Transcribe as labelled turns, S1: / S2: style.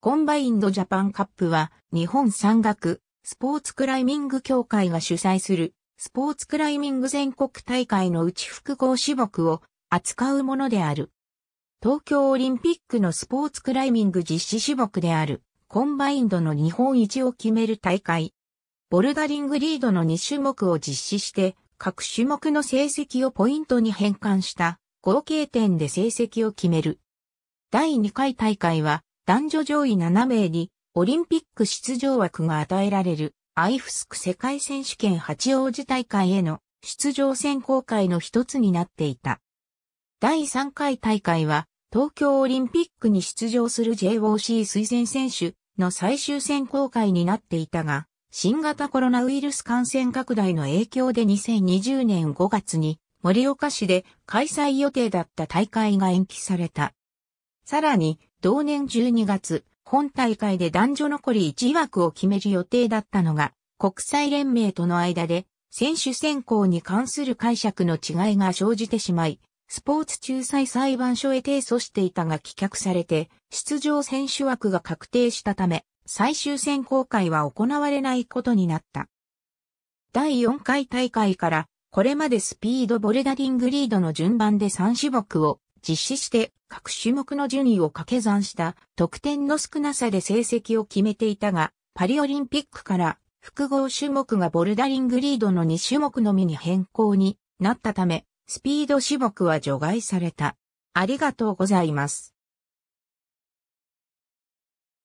S1: コンバインドジャパンカップは日本山岳スポーツクライミング協会が主催するスポーツクライミング全国大会のうち複合種目を扱うものである。東京オリンピックのスポーツクライミング実施種目であるコンバインドの日本一を決める大会。ボルダリングリードの2種目を実施して各種目の成績をポイントに変換した合計点で成績を決める。第2回大会は男女上位7名にオリンピック出場枠が与えられるアイフスク世界選手権八王子大会への出場選考会の一つになっていた。第3回大会は東京オリンピックに出場する JOC 推薦選手の最終選考会になっていたが、新型コロナウイルス感染拡大の影響で2020年5月に盛岡市で開催予定だった大会が延期された。さらに同年12月、本大会で男女残り1枠を決める予定だったのが、国際連盟との間で、選手選考に関する解釈の違いが生じてしまい、スポーツ仲裁裁判所へ提訴していたが棄却されて、出場選手枠が確定したため、最終選考会は行われないことになった。第4回大会から、これまでスピードボルダリングリードの順番で3種目を実施して各種目の順位を掛け算した得点の少なさで成績を決めていたが、パリオリンピックから複合種目がボルダリングリードの2種目のみに変更になったため、スピード種目は除外された。ありがとうございます。